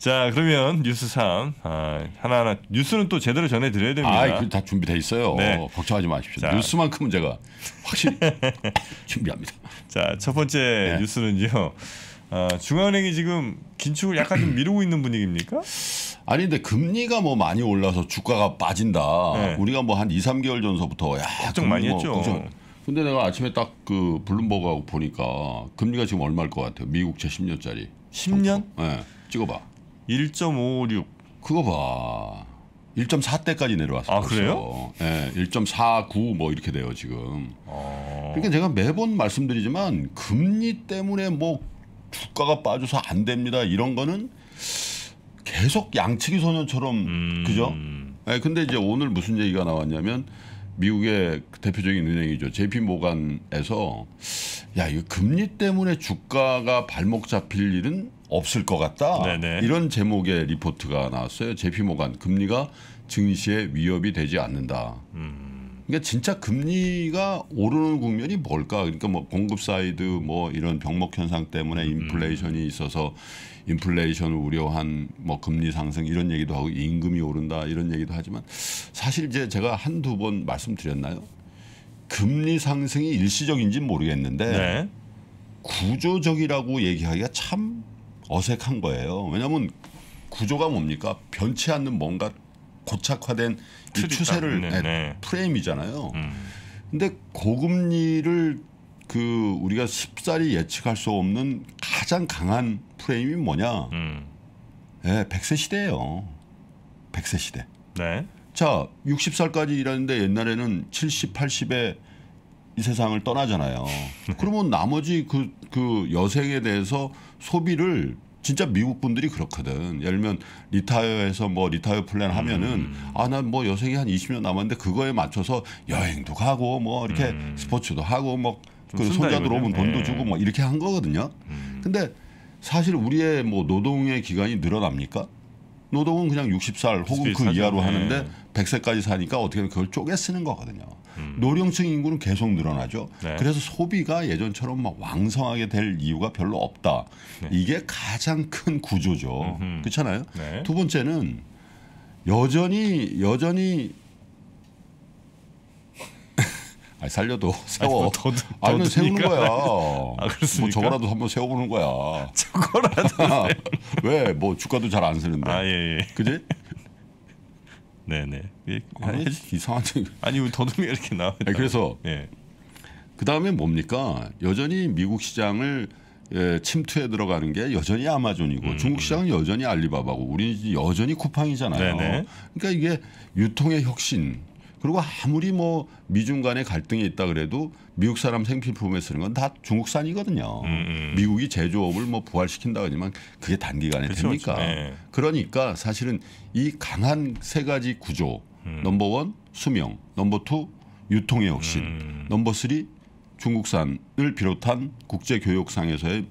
자 그러면 뉴스 3 아, 하나하나 뉴스는 또 제대로 전해드려야 됩니다. 아, 다 준비돼 있어요. 네. 걱정하지 마십시오. 자. 뉴스만큼은 제가 확실히 준비합니다. 자 첫 번째 네. 뉴스는요. 아, 중앙은행이 지금 긴축을 약간 좀 미루고 있는 분위기입니까? 아니 근데 금리가 뭐 많이 올라서 주가가 빠진다. 네. 우리가 뭐 한 2, 3개월 전서부터 야, 걱정 많이 뭐, 했죠. 걱정. 근데 내가 아침에 딱 그 블룸버그하고 보니까 금리가 지금 얼마일 것 같아요? 미국 제 10년짜리. 10년? 예. 네, 찍어봐. 1.56. 그거 봐. 1.4대까지 내려왔어요. 아, 그래요? 예, 1.49 뭐 이렇게 돼요, 지금. 어... 그러니까 제가 매번 말씀드리지만 금리 때문에 뭐 주가가 빠져서 안 됩니다. 이런 거는 계속 양치기 소년처럼 음... 그죠? 예, 근데 이제 오늘 무슨 얘기가 나왔냐면 미국의 대표적인 은행이죠. JP 모간에서 야, 이거 금리 때문에 주가가 발목 잡힐 일은 없을 것 같다. 네네. 이런 제목의 리포트가 나왔어요. 제피 모간 금리가 증시에 위협이 되지 않는다. 음. 그러니까 진짜 금리가 오르는 국면이 뭘까? 그러니까 뭐 공급 사이드 뭐 이런 병목 현상 때문에 음. 인플레이션이 있어서 인플레이션을 우려한 뭐 금리 상승 이런 얘기도 하고 임금이 오른다 이런 얘기도 하지만 사실 이제 제가 한두 번 말씀드렸나요? 금리 상승이 일시적인지는 모르겠는데 네. 구조적이라고 얘기하기가 참 어색한 거예요. 왜냐하면 구조가 뭡니까 변치 않는 뭔가 고착화된 이 추세를 네, 예, 네. 프레임이잖아요. 음. 근데 고금리를 그 우리가 쉽사리 예측할 수 없는 가장 강한 프레임이 뭐냐? 음. 예, 100세 시대예요. 100세 시대. 네. 자, 60살까지 일하는데 옛날에는 70, 80에 이 세상을 떠나잖아요. 그러면 나머지 그, 그 여생에 대해서 소비를 진짜 미국 분들이 그렇거든. 예를 들면 리타이어에서 뭐 리타이어 플랜 하면은 음. 아난뭐 여생이 한 20년 남았는데 그거에 맞춰서 여행도 가고 뭐 이렇게 음. 스포츠도 하고 뭐그 손자 들어오면 돈도 네. 주고 뭐 이렇게 한 거거든요. 음. 근데 사실 우리의 뭐 노동의 기간이 늘어납니까? 노동은 그냥 60살 혹은 그 이하로 하는데 100세까지 사니까 어떻게 보 그걸 쪼개 쓰는 거거든요. 음. 노령층 인구는 계속 늘어나죠. 네. 그래서 소비가 예전처럼 막 왕성하게 될 이유가 별로 없다. 네. 이게 가장 큰 구조죠. 그렇잖아요. 네. 두 번째는 여전히 여전히 아니, 살려도 세워. 아니, 뭐 더, 아, 더, 아니면 세우는 거야. 아, 뭐 저거라도 한번 세워보는 거야. 저거라도. 왜? 뭐 주가도 잘 안 쓰는데. 아, 예, 예. 그지? 네네. 네. 예, 아니, 이상한 데 아니 왜 더듬이가 이렇게 나와. 요 그래서 예. 그 다음에 뭡니까? 여전히 미국 시장을 예, 침투에 들어가는 게 여전히 아마존이고 음, 중국 음. 시장은 음. 여전히 알리바바고 우리는 여전히 쿠팡이잖아요. 네네. 네. 그러니까 이게 유통의 혁신 그리고 아무리 뭐 미중 간의 갈등이 있다 그래도 미국 사람 생필품에 쓰는 건 다 중국산이거든요. 음음. 음. 미국이 제조업을 뭐 부활시킨다 하지만 그게 단기간에 그쵸, 됩니까? 네. 그러니까 사실은 이 강한 세 가지 구조 음. 넘버 원 수명, 넘버 투 유통의 혁신, 음. 넘버 쓰리 중국산을 비롯한 국제 교역상에서의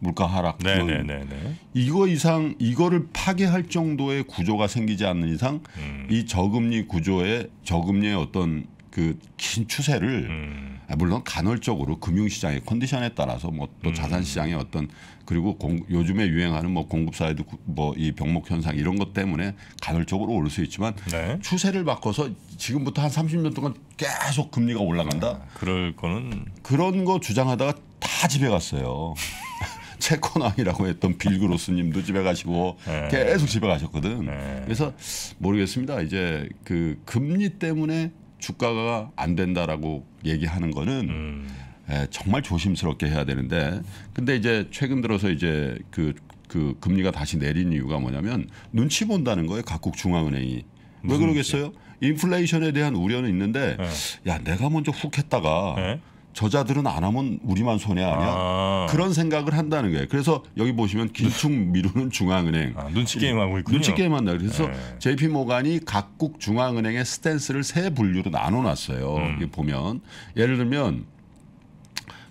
물가 하락 네, 네, 네, 이거 이상 이거를 파괴할 정도의 구조가 생기지 않는 이상 음. 이 저금리 구조의 저금리의 어떤 그 긴 추세를 음. 아, 물론 간헐적으로 금융시장의 컨디션에 따라서 뭐또 음. 자산시장의 어떤 그리고 공, 요즘에 유행하는 뭐 공급사에도 뭐 이 병목 현상 이런 것 때문에 간헐적으로 오를 수 있지만 네. 추세를 바꿔서 지금부터 한 30년 동안 계속 금리가 올라간다. 아, 그럴 거는 그런 거 주장하다가 다 집에 갔어요. 채권왕이라고 했던 빌그로 스님도 집에 가시고 네. 계속 집에 가셨거든. 네. 그래서 모르겠습니다. 이제 그 금리 때문에 주가가 안 된다라고 얘기하는 거는 음. 에, 예, 정말 조심스럽게 해야 되는데 근데 이제 최근 들어서 이제 그, 그 금리가 다시 내린 이유가 뭐냐면 눈치 본다는 거예요. 각국 중앙은행이. 왜 그러겠어요? 인플레이션에 대한 우려는 있는데 네. 야 내가 먼저 훅 했다가 네. 저자들은 안 하면 우리만 손해 아니야. 아. 그런 생각을 한다는 거예요. 그래서 여기 보시면 긴축 미루는 중앙은행. 아, 눈치 게임 하고 있군요. 눈치 게임 한다. 그래서 네. JP 모간이 각국 중앙은행의 스탠스를 세 분류로 나눠 놨어요. 음. 이게 보면 예를 들면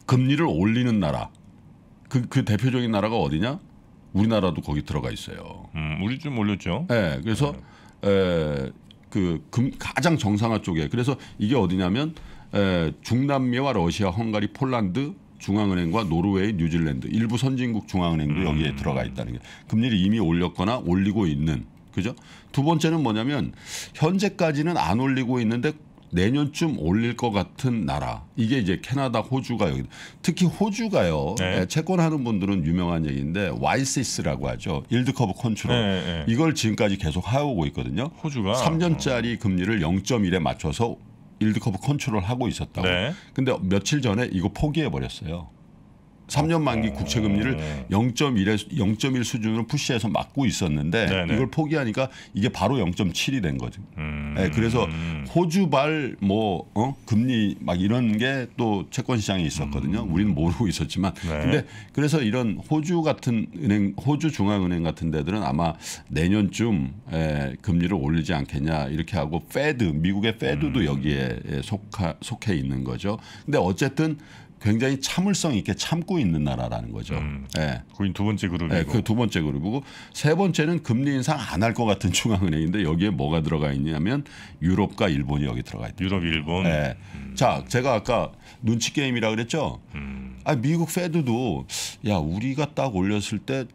금리를 올리는 나라. 그, 그 대표적인 나라가 어디냐? 우리나라도 거기 들어가 있어요. 음, 우리 좀 올렸죠. 네, 그래서 네. 에, 그 금, 가장 정상화 쪽에 그래서 이게 어디냐면 에, 예, 중남미와 러시아, 헝가리, 폴란드, 중앙은행과 노르웨이, 뉴질랜드 일부 선진국 중앙은행도 음. 여기에 들어가 있다는 게 금리를 이미 올렸거나 올리고 있는 그죠? 두 번째는 뭐냐면 현재까지는 안 올리고 있는데 내년쯤 올릴 것 같은 나라 이게 이제 캐나다 호주가 여기 특히 호주가요 네. 예, 채권 하는 분들은 유명한 얘기인데 와 y c 스라고 하죠 일드 커브 컨트롤 네, 네. 이걸 지금까지 계속 하고 있거든요 호주가 3년짜리 금리를 0.1에 맞춰서 일드커브 컨트롤 하고 있었다고. 네. 근데 며칠 전에 이거 포기해 버렸어요. 3년 만기 국채 금리를 0 1 0.1 수준으로 푸시해서 막고 있었는데 네, 네. 이걸 포기하니까 이게 바로 0.7이 된 거죠. 음. 네, 그래서 음. 호주발 뭐 어? 금리 막 이런 게 또 채권 시장에 있었거든요. 음. 우리는 모르고 있었지만 네. 근데 그래서 이런 호주 같은 은행, 호주 중앙은행 같은 데들은 아마 내년쯤 에, 예, 금리를 올리지 않겠냐 이렇게 하고 페드, 미국의 페드도 음. 여기에 속하, 속해 있는 거죠. 근데 어쨌든 굉장히 참을성 있게 참고 있는 나라라는 거죠. 음, 예. 그두 번째 그룹이고. 예, 그두 번째 그룹이고 세 번째는 금리 인상 안 할 것 같은 중앙은행인데 여기에 뭐가 들어가 있냐면 유럽과 일본이 여기 들어가 있다. 유럽, 일본. 예. 음. 자, 제가 아까 눈치 게임이라 그랬죠. 음. 아, 미국 페드도 야 우리가 딱 올렸을 때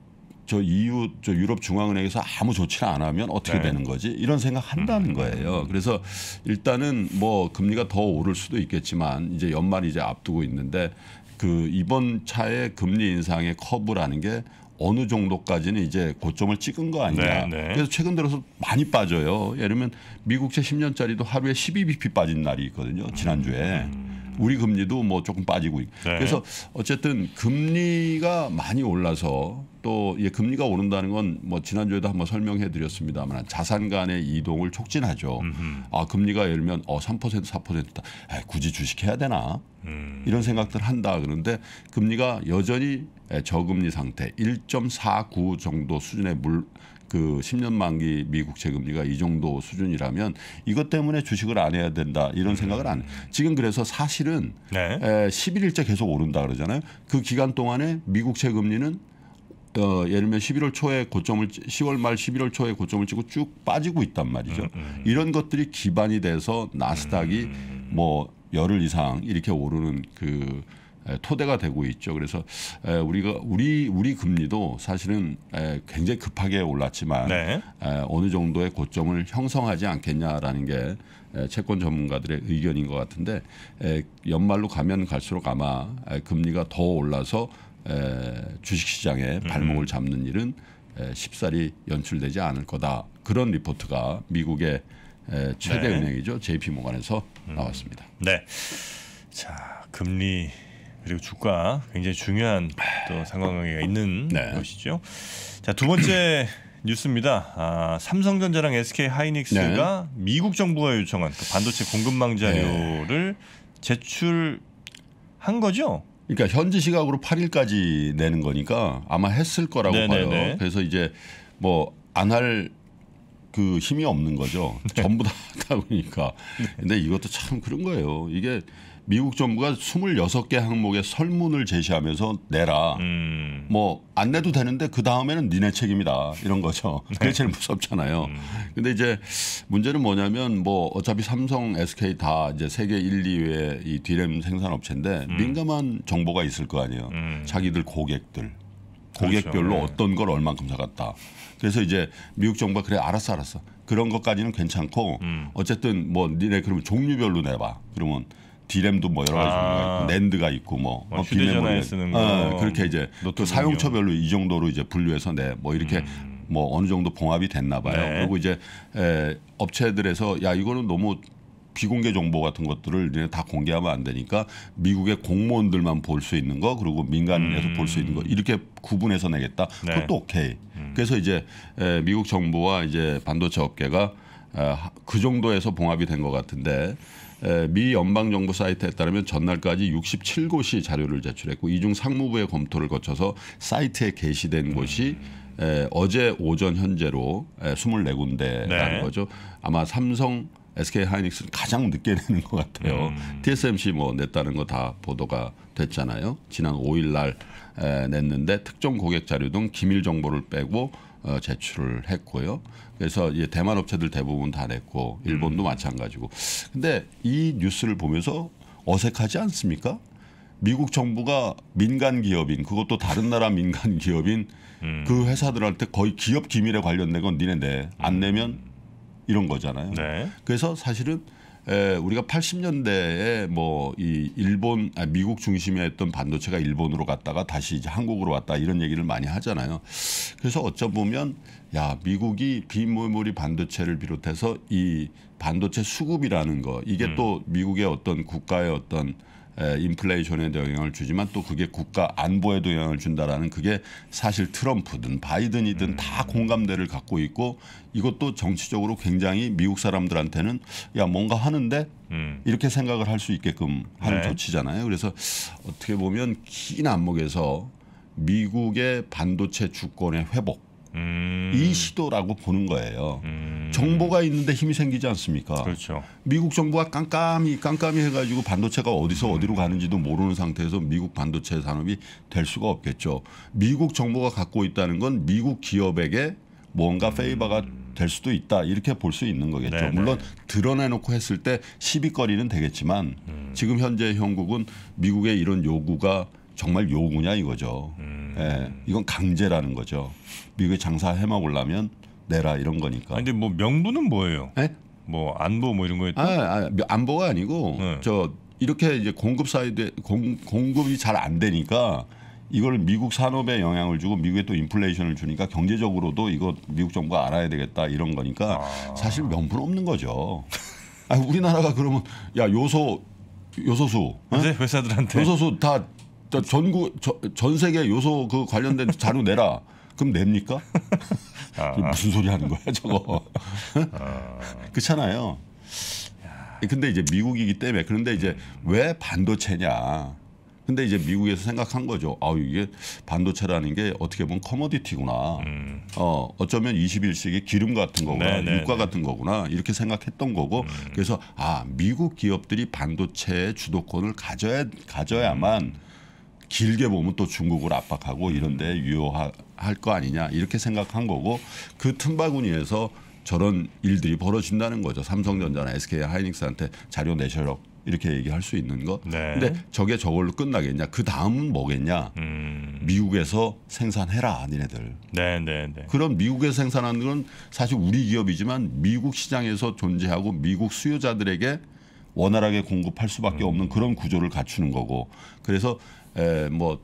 저 EU 저 유럽 중앙은행에서 아무 조치를 안 하면 어떻게 네. 되는 거지 이런 생각 한다는 음. 거예요. 그래서 일단은 뭐 금리가 더 오를 수도 있겠지만 이제 연말 이제 앞두고 있는데 그 이번 차의 금리 인상의 커브라는 게 어느 정도까지는 이제 고점을 찍은 거 아니냐. 네, 네. 그래서 최근 들어서 많이 빠져요. 예를 들면 미국채 10년짜리도 하루에 12bp 빠진 날이 있거든요. 지난주에. 음. 우리 금리도 뭐 조금 빠지고 네. 그래서 어쨌든 금리가 많이 올라서 또 예, 금리가 오른다는 건 뭐 지난주에도 한번 설명해 드렸습니다만 자산 간의 이동을 촉진하죠. 음흠. 아 금리가 열면어3% 4%다. 에이, 굳이 주식해야 되나 음. 이런 생각들 한다 그러는데 금리가 여전히 저금리 상태 1.49 정도 수준에 물그 10년 만기 미국 채금리가 이 정도 수준이라면 이것 때문에 주식을 안 해야 된다 이런 생각을 안. 지금 그래서 사실은 네. 에, 11일째 계속 오른다 그러잖아요. 그 기간 동안에 미국 채금리는 어, 예를 들면 11월 초에 고점을 10월 말 11월 초에 고점을 찍고 쭉 빠지고 있단 말이죠. 음, 음. 이런 것들이 기반이 돼서 나스닥이 음. 뭐 열흘 이상 이렇게 오르는 그 토대가 되고 있죠. 그래서 우리가 우리 우리 금리도 사실은 굉장히 급하게 올랐지만 네. 어느 정도의 고점을 형성하지 않겠냐라는 게 채권 전문가들의 의견인 것 같은데 연말로 가면 갈수록 아마 금리가 더 올라서 주식시장에 음. 발목을 잡는 일은 쉽사리 연출되지 않을 거다 그런 리포트가 미국의 최대 네. 은행이죠 JP 모간에서 음. 나왔습니다. 네. 자 금리 그리고 주가 굉장히 중요한 아. 또 상관관계가 있는 네. 것이죠. 자 두 번째 뉴스입니다. 아, 삼성전자랑 SK 하이닉스가 네. 미국 정부가 요청한 그 반도체 공급망 자료를 네. 제출한 거죠. 그러니까 현지 시각으로 8일까지 내는 거니까 아마 했을 거라고 네네네. 네, 봐요. 네. 그래서 이제 뭐 안 할 그 힘이 없는 거죠. 전부 다 하다 보니까. 근데 이것도 참 그런 거예요. 이게 미국 정부가 26개 항목의 설문을 제시하면서 내라. 음. 뭐안 내도 되는데 그 다음에는 니네 책임이다 이런 거죠. 네. 그게 제일 무섭잖아요. 음. 근데 이제 문제는 뭐냐면 뭐 어차피 삼성, SK 다 이제 세계 1, 2위의 이 디램 생산 업체인데 음. 민감한 정보가 있을 거 아니에요. 음. 자기들 고객들 그렇죠. 고객별로 그렇죠. 어떤 걸 얼만큼 사갔다. 그래서 이제 미국 정부가 그래 알았어 알았어 그런 것까지는 괜찮고 음. 어쨌든 뭐 니네 그러면 종류별로 내봐 그러면 디램도 뭐 여러 가지 종류가 뭐 있고 아. 랜드가 있고 뭐, 뭐, 뭐 어, 휴대전화에 쓰는 어, 그렇게 이제 그 사용처별로 이 정도로 이제 분류해서 네 뭐 이렇게 음. 뭐 어느 정도 봉합이 됐나 봐요. 네. 그리고 이제 에, 업체들에서 야 이거는 너무 비공개 정보 같은 것들을 다 공개하면 안 되니까 미국의 공무원들만 볼 수 있는 거 그리고 민간에서 음. 볼수 있는 거 음. 이렇게 구분해서 내겠다. 네. 그것도 오케이. 음. 그래서 이제 에, 미국 정부와 이제 반도체 업계가 에, 아, 그 정도에서 봉합이 된 것 같은데 예, 미 연방정부 사이트에 따르면 전날까지 67곳이 자료를 제출했고 이 중 상무부의 검토를 거쳐서 사이트에 게시된 곳이 에, 예, 어제 오전 현재로 에, 예, 24군데라는 네. 거죠. 아마 삼성 SK 하이닉스는 가장 늦게 내는 것 같아요. 음. TSMC 뭐 냈다는 거 다 보도가 됐잖아요. 지난 5일 날 에, 냈는데 특정 고객 자료 등 기밀 정보를 빼고 어, 제출을 했고요. 그래서 이제 대만 업체들 대부분 다 냈고 일본도 음. 마찬가지고. 근데 이 뉴스를 보면서 어색하지 않습니까? 미국 정부가 민간 기업인 그것도 다른 나라 민간 기업인 음. 그 회사들한테 거의 기업 기밀에 관련된 건 니네 내안 음. 내면 이런 거잖아요. 네. 그래서 사실은 에, 예, 우리가 80년대에 뭐 이 일본 아, 미국 중심에했던 반도체가 일본으로 갔다가 다시 이제 한국으로 왔다 이런 얘기를 많이 하잖아요. 그래서 어쩌 보면 야 미국이 비메모리 반도체를 비롯해서 이 반도체 수급이라는 거 이게 음. 또 미국의 어떤 국가의 어떤 인플레이션에도 영향을 주지만 또 그게 국가 안보에도 영향을 준다라는 그게 사실 트럼프든 바이든이든 음. 다 공감대를 갖고 있고 이것도 정치적으로 굉장히 미국 사람들한테는 야 뭔가 하는데 음. 이렇게 생각을 할 수 있게끔 하는 네. 조치잖아요. 그래서 어떻게 보면 긴 안목에서 미국의 반도체 주권의 회복 음. 이 시도라고 보는 거예요. 음. 음. 정보가 있는데 힘이 생기지 않습니까? 그렇죠. 미국 정부가 깜깜이 깜깜이 해가지고 반도체가 어디서 어디로 가는지도 모르는 상태에서 미국 반도체 산업이 될 수가 없겠죠. 미국 정부가 갖고 있다는 건 미국 기업에게 뭔가 음. 페이버가 될 수도 있다 이렇게 볼 수 있는 거겠죠. 네네. 네. 물론 드러내놓고 했을 때 시비거리는 되겠지만 음. 지금 현재 형국은 미국의 이런 요구가 정말 요구냐 이거죠. 음. 예, 이건 강제라는 거죠. 미국의 장사 해먹으려면 내라 이런 거니까. 아니, 근데 뭐 명분은 뭐예요? 네? 뭐 안보 뭐 이런 거에 아, 아, 안보가 아니고 네. 저 이렇게 이제 공급 사이드 공, 공급이 잘 안 되니까 이걸 미국 산업에 영향을 주고 미국에 또 인플레이션을 주니까 경제적으로도 이거 미국 정부가 알아야 되겠다 이런 거니까 아. 사실 명분 없는 거죠. 아 우리나라가 그러면 야 요소 요소수 이제 어? 회사들한테 요소수 다 전국 저, 전 세계 요소 그 관련된 자료 내라. 그럼 냅니까? 아. 무슨 소리 하는 거야 저거. 아. 그렇잖아요. 근데 이제 미국이기 때문에 그런데 이제 왜 반도체냐. 근데 이제 미국에서 생각한 거죠. 아 이게 반도체라는 게 어떻게 보면 커머디티구나. 음. 어 어쩌면 21세기 기름 같은 거구나, 네네네. 네, 네. 유가 같은 거구나 이렇게 생각했던 거고. 음. 그래서 아 미국 기업들이 반도체의 주도권을 가져야 가져야만 음. 길게 보면 또 중국을 압박하고 이런데 유효하 할거 아니냐 이렇게 생각한 거고 그 틈바구니에서 저런 일들이 벌어진다는 거죠. 삼성전자나 SK 하이닉스한테 자료 내셔라 이렇게 얘기할 수 있는 거. 네. 근데 저게 저걸로 끝나겠냐? 그 다음은 뭐겠냐? 음. 미국에서 생산해라, 니네들. 네, 네, 네. 그런 미국에서 생산하는 건 사실 우리 기업이지만 미국 시장에서 존재하고 미국 수요자들에게 원활하게 공급할 수밖에 음. 없는 그런 구조를 갖추는 거고. 그래서 에, 뭐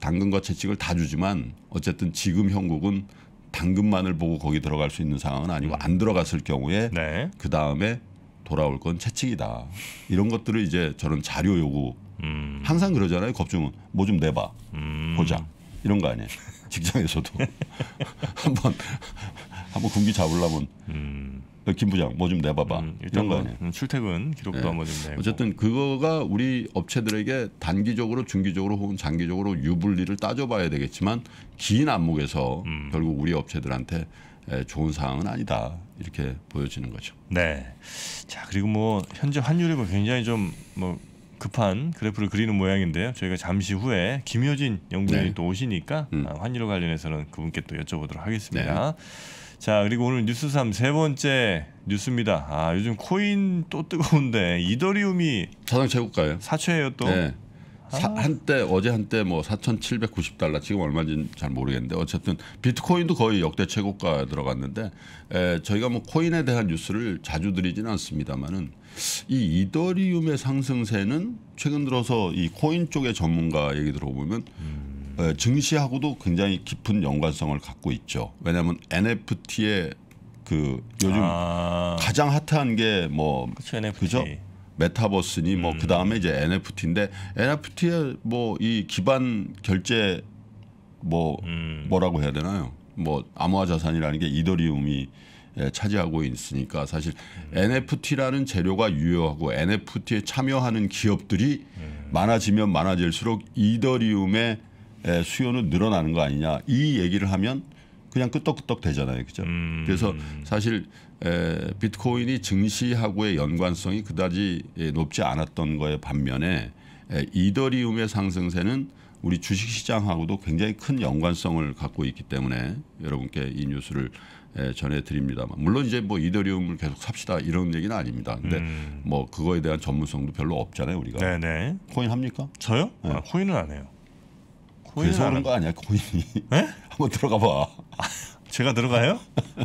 당근과 채찍을 다 주지만 어쨌든 지금 형국은 당근만을 보고 거기 들어갈 수 있는 상황은 아니고 음. 안 들어갔을 경우에 네. 그 다음에 돌아올 건 채찍이다. 이런 것들을 이제 저런 자료 요구 음. 항상 그러잖아요. 법정은 뭐 좀 내봐 음. 보자 이런 거 아니에요. 직장에서도 한번 한번 군기 잡으려면 음. 네, 김 부장 뭐 좀 내봐봐 음, 이런 거 뭐, 아니에요. 음, 출퇴근 기록도 네. 한번 좀 내고. 어쨌든 그거가 우리 업체들에게 단기적으로, 중기적으로 혹은 장기적으로 유불리를 따져봐야 되겠지만 긴 안목에서 음. 결국 우리 업체들한테 좋은 사항은 아니다 이렇게 보여지는 거죠. 네. 자 그리고 뭐 현재 환율이 뭐 굉장히 좀 뭐 급한 그래프를 그리는 모양인데요. 저희가 잠시 후에 김효진 연구원이 네. 또 오시니까 음. 아, 환율 관련해서는 그분께 또 여쭤보도록 하겠습니다. 네. 자 그리고 오늘 뉴스3 세 번째 뉴스입니다. 아 요즘 코인 또 뜨거운데 이더리움이 사상 최고가요 사채예요 또. 네. 아. 사, 한때 어제 한때 뭐 4,790달러 지금 얼마인지 잘 모르겠는데 어쨌든 비트코인도 거의 역대 최고가에 들어갔는데 에, 저희가 뭐 코인에 대한 뉴스를 자주 드리지는 않습니다만은 이 이더리움의 상승세는 최근 들어서 이 코인 쪽의 전문가 얘기 들어보면 음. 어, 증시하고도 굉장히 깊은 연관성을 갖고 있죠. 왜냐하면 NFT의 그 요즘 아. 가장 핫한 게 뭐 그죠? 메타버스니 뭐 음. 그다음에 이제 NFT인데 NFT의 뭐 이 기반 결제 뭐 음. 뭐라고 해야 되나요? 뭐 암호화 자산이라는 게 이더리움이 예, 차지하고 있으니까 사실 음. NFT라는 재료가 유효하고 NFT에 참여하는 기업들이 음. 많아지면 많아질수록 이더리움의 예, 수요는 늘어나는 거 아니냐 이 얘기를 하면 그냥 끄떡끄떡 되잖아요, 그죠? 음. 그래서 사실 에, 비트코인이 증시하고의 연관성이 그다지 예, 높지 않았던 거에 반면에 에, 이더리움의 상승세는 우리 주식시장하고도 굉장히 큰 연관성을 갖고 있기 때문에 여러분께 이 뉴스를 에, 전해드립니다만 물론 이제 뭐 이더리움을 계속 삽시다 이런 얘기는 아닙니다. 근데 음. 뭐 그거에 대한 전문성도 별로 없잖아요 우리가. 네네. 코인 합니까? 저요? 네. 아, 코인은 안 해요. 그래서 그런 거 아니야 고인이? 네? 한번 들어가 봐. 제가 들어가요?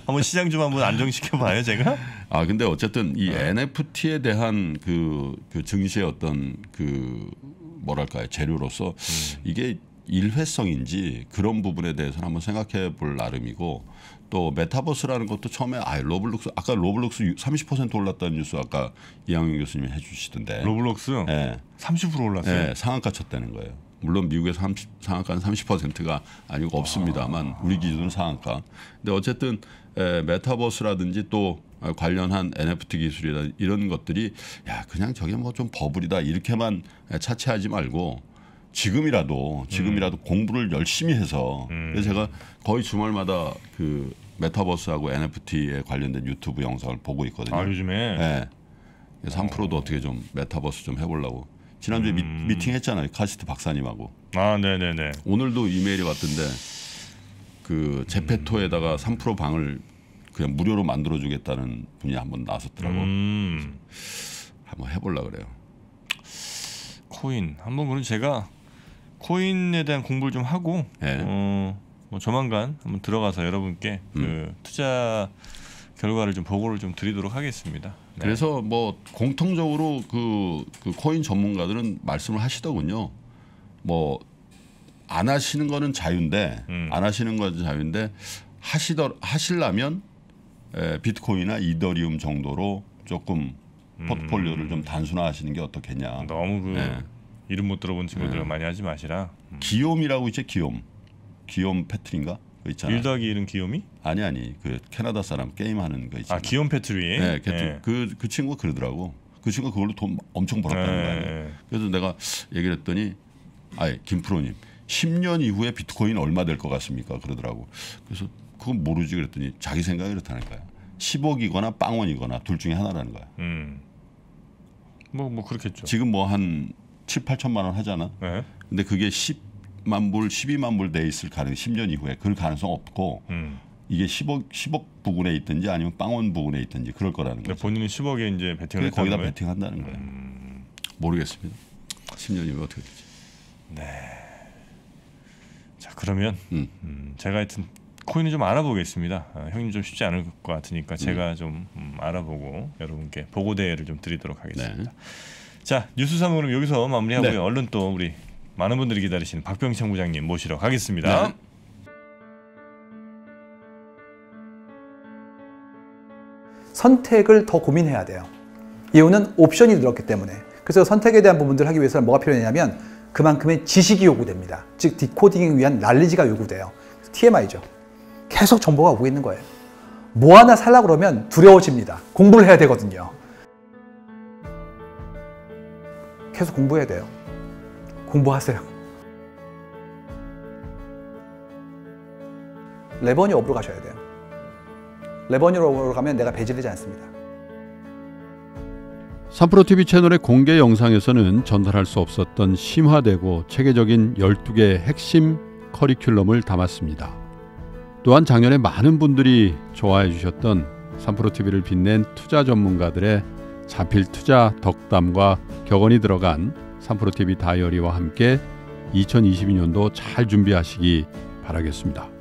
한번 시장 좀 한번 안정시켜 봐요 제가. 아 근데 어쨌든 이 NFT에 네. 대한 그, 그 증시의 어떤 그 뭐랄까요 재료로서 음. 이게 일회성인지 그런 부분에 대해서는 한번 생각해 볼 나름이고 또 메타버스라는 것도 처음에 아 로블록스 아까 로블록스 30% 올랐다는 뉴스 아까 이양윤 교수님이 해주시던데 로블록스 네. 예. 30% 올랐어요. 네, 상한가 쳤다는 거예요. 물론 미국의 30, 상한가는 30%가 아니고 없습니다만 아. 우리 기준 상한가. 근데 어쨌든 에, 메타버스라든지 또 관련한 NFT 기술이나 이런 것들이 야 그냥 저게 뭐 좀 버블이다 이렇게만 차치하지 말고 지금이라도 지금이라도 음. 공부를 열심히 해서 음. 그래서 제가 거의 주말마다 그 메타버스하고 NFT에 관련된 유튜브 영상을 보고 있거든요. 아 요즘에. 네. 그 프로도 어. 어떻게 좀 메타버스 좀 해보려고 지난주에 음. 미, 팅 했잖아요. 카시트 박사님하고. 아, 네네네. 오늘도 이메일이 왔던데 그 제페토에다가 3% 음. 방을 그냥 무료로 만들어주겠다는 분이 한번 나섰더라고. 음. 한번 해볼라 그래요. 코인 한번 그럼 제가 코인에 대한 공부를 좀 하고 네. 어, 뭐 조만간 한번 들어가서 여러분께 그 음. 그 투자 결과를 좀 보고를 좀 드리도록 하겠습니다. 네. 그래서 뭐 공통적으로 그, 그 코인 전문가들은 말씀을 하시더군요. 뭐 안 하시는 거는 자유인데 음. 안 하시는 건 자유인데 하시더 하실라면 에, 비트코인이나 이더리움 정도로 조금 음. 포트폴리오를 음. 좀 단순화하시는 게 어떻겠냐. 너무 그 네. 이름 못 들어본 친구들 네. 많이 하지 마시라. 음. 기욤이라고 이제 기욤. 기욤 패트인가 그 있잖아. 1 더하기 1은 기요미 아니 아니 그 캐나다 사람 게임하는 거 있잖아. 아 기욤 패트리. 네, 그그 네. 그, 그 친구 가 그러더라고. 그 친구가 그걸로 돈 엄청 벌었다는 네. 거 아니에요. 그래서 내가 얘기를 했더니 아예 김프로님 10년 이후에 비트코인 얼마 될 것 같습니까? 그러더라고. 그래서 그건 모르지 그랬더니 자기 생각이 그렇다는 거야. 10억이거나 빵원이거나 둘 중에 하나라는 거야. 음. 뭐, 뭐 그렇겠죠. 지금 뭐 한 7, 8천만 원 하잖아. 네. 근데 그게 10 10만 불, 12만 불 돼 있을 가능, 10년 이후에 그럴 가능성 없고 음. 이게 10억 10억 부근에 있든지 아니면 빵원 부근에 있든지 그럴 거라는 거죠. 본인은 10억에 이제 베팅을 그러니까 거기다 거예요? 베팅한다는 거예요. 음... 모르겠습니다. 10년이면 어떻게 되지? 네. 자 그러면 음. 음, 제가 하여튼 코인을 좀 알아보겠습니다. 아, 형님 좀 쉽지 않을 것 같으니까 제가 음. 좀 음, 알아보고 여러분께 보고대를 좀 드리도록 하겠습니다. 네. 자 뉴스 3은 여기서 마무리하고요. 네. 얼른 또 우리 많은 분들이 기다리시는 박병창 부장님 모시러 가겠습니다. 네. 선택을 더 고민해야 돼요. 이유는 옵션이 늘었기 때문에. 그래서 선택에 대한 부분들 하기 위해서는 뭐가 필요하냐면 그만큼의 지식이 요구됩니다. 즉 디코딩을 위한 날리지가 요구돼요. TMI죠. 계속 정보가 오고 있는 거예요. 뭐 하나 살라 그러면 두려워집니다. 공부를 해야 되거든요. 계속 공부해야 돼요. 공부하세요. 레버니 업으로 가셔야 돼요. 레버니 업으로 가면 내가 배제되지 않습니다. 3프로TV 채널의 공개 영상에서는 전달할 수 없었던 심화되고 체계적인 12개의 핵심 커리큘럼을 담았습니다. 또한 작년에 많은 분들이 좋아해 주셨던 3프로TV를 빛낸 투자 전문가들의 자필 투자 덕담과 격언이 들어간 삼프로 TV 다이어리와 함께 2022년도 잘 준비하시기 바라겠습니다.